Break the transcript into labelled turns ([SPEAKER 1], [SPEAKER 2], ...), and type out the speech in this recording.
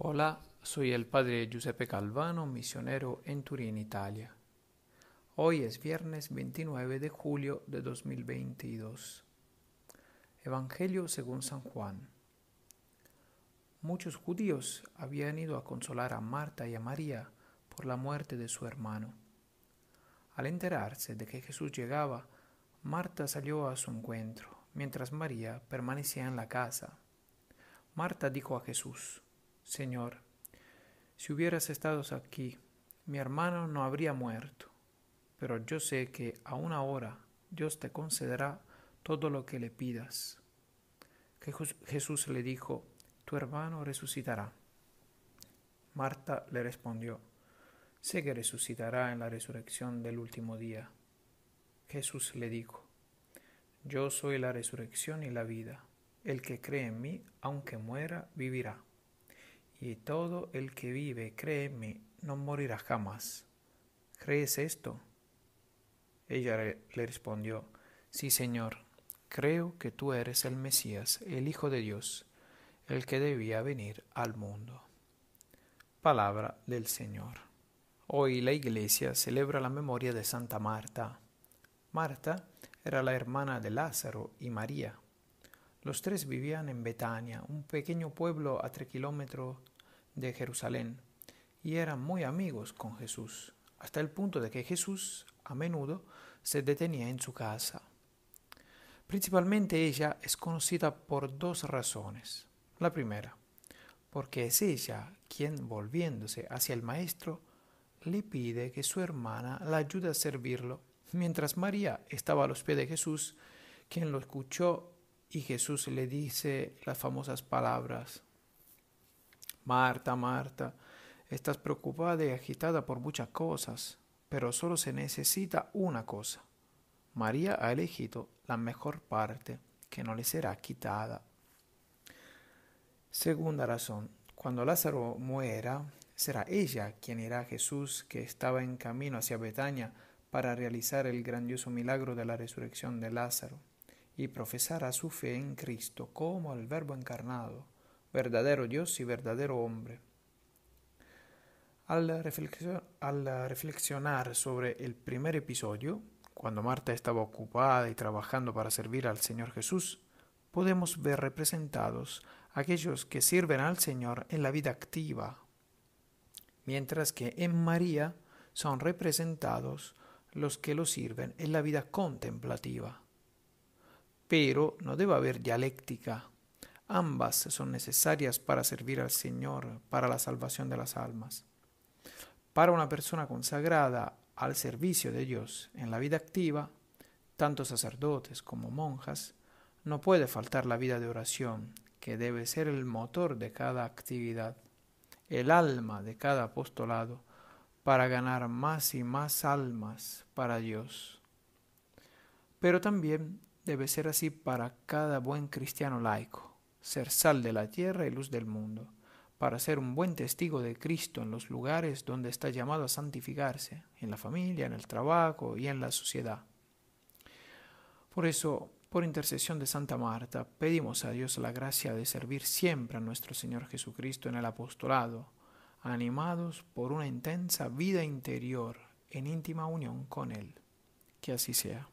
[SPEAKER 1] Hola, soy el padre Giuseppe Calvano, misionero en Turín, Italia. Hoy es viernes 29 de julio de 2022. Evangelio según San Juan. Muchos judíos habían ido a consolar a Marta y a María por la muerte de su hermano. Al enterarse de que Jesús llegaba, Marta salió a su encuentro, mientras María permanecía en la casa. Marta dijo a Jesús, Señor, si hubieras estado aquí, mi hermano no habría muerto, pero yo sé que aún ahora Dios te concederá todo lo que le pidas. Jesús le dijo, tu hermano resucitará. Marta le respondió, sé que resucitará en la resurrección del último día. Jesús le dijo, yo soy la resurrección y la vida. El que cree en mí, aunque muera, vivirá y todo el que vive, créeme, no morirá jamás. ¿Crees esto? Ella le respondió, Sí, Señor, creo que tú eres el Mesías, el Hijo de Dios, el que debía venir al mundo. Palabra del Señor. Hoy la iglesia celebra la memoria de Santa Marta. Marta era la hermana de Lázaro y María. Los tres vivían en Betania, un pequeño pueblo a tres kilómetros de Jerusalén, y eran muy amigos con Jesús, hasta el punto de que Jesús a menudo se detenía en su casa. Principalmente ella es conocida por dos razones. La primera, porque es ella quien, volviéndose hacia el maestro, le pide que su hermana la ayude a servirlo, mientras María estaba a los pies de Jesús, quien lo escuchó y Jesús le dice las famosas palabras, Marta, Marta, estás preocupada y agitada por muchas cosas, pero solo se necesita una cosa. María ha elegido la mejor parte, que no le será quitada. Segunda razón, cuando Lázaro muera, será ella quien irá a Jesús, que estaba en camino hacia Betania, para realizar el grandioso milagro de la resurrección de Lázaro y profesará su fe en Cristo como el Verbo encarnado, verdadero Dios y verdadero hombre. Al, al reflexionar sobre el primer episodio, cuando Marta estaba ocupada y trabajando para servir al Señor Jesús, podemos ver representados aquellos que sirven al Señor en la vida activa, mientras que en María son representados los que lo sirven en la vida contemplativa pero no debe haber dialéctica. Ambas son necesarias para servir al Señor, para la salvación de las almas. Para una persona consagrada al servicio de Dios en la vida activa, tanto sacerdotes como monjas, no puede faltar la vida de oración, que debe ser el motor de cada actividad, el alma de cada apostolado, para ganar más y más almas para Dios. Pero también debe ser así para cada buen cristiano laico, ser sal de la tierra y luz del mundo, para ser un buen testigo de Cristo en los lugares donde está llamado a santificarse, en la familia, en el trabajo y en la sociedad. Por eso, por intercesión de Santa Marta, pedimos a Dios la gracia de servir siempre a nuestro Señor Jesucristo en el apostolado, animados por una intensa vida interior en íntima unión con Él. Que así sea.